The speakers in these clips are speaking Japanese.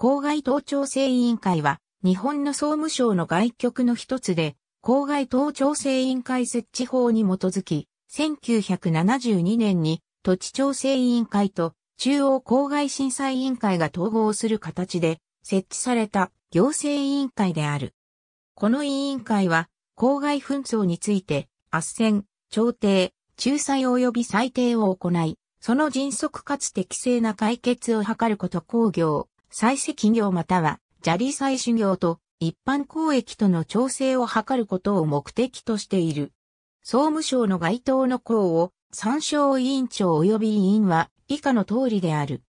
公害盗聴制委員会は、日本の総務省の外局の一つで、公害盗聴制委員会設置法に基づき、1972年に土地調整委員会と中央公害審査委員会が統合する形で設置された行政委員会である。この委員会は、公害紛争について、圧戦、調停、仲裁及び裁定を行い、その迅速かつ適正な解決を図ること工業、採石業または砂利採取業と一般公益との調整を図ることを目的としている。総務省の該当の項を参照委員長及び委員は以下の通りである。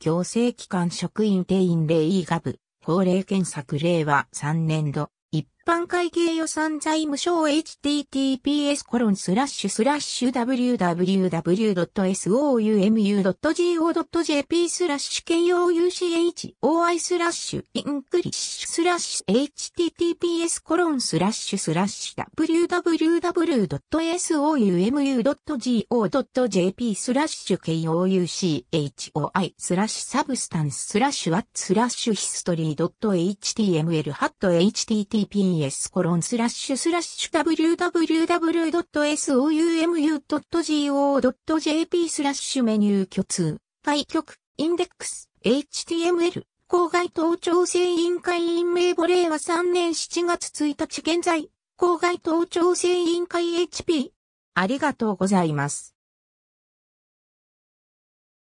行政機関職員定員令 E 学部法令検索令和3年度、一般会計予算財務省 https コロンスラッシュスラッシュ www.soumumu.go.jp スラッシュ KOUCHOI スラッシュインクリッシュスラッシュ https コロンスラッシュスラッシュ www.soumumu.go.jp スラッシュ KOUCHOI スラッシュサブスタンススラッシュワッツスラッシュヒストリー .html ハット http ts コロンスラッシュスラッシュ w w w s o u m u g o j p スラッシュメニュー共通、対局、インデックス、html、郊外等調整委員会員名簿令和3年7月1日現在、郊外等調整委員会 HP。ありがとうございます。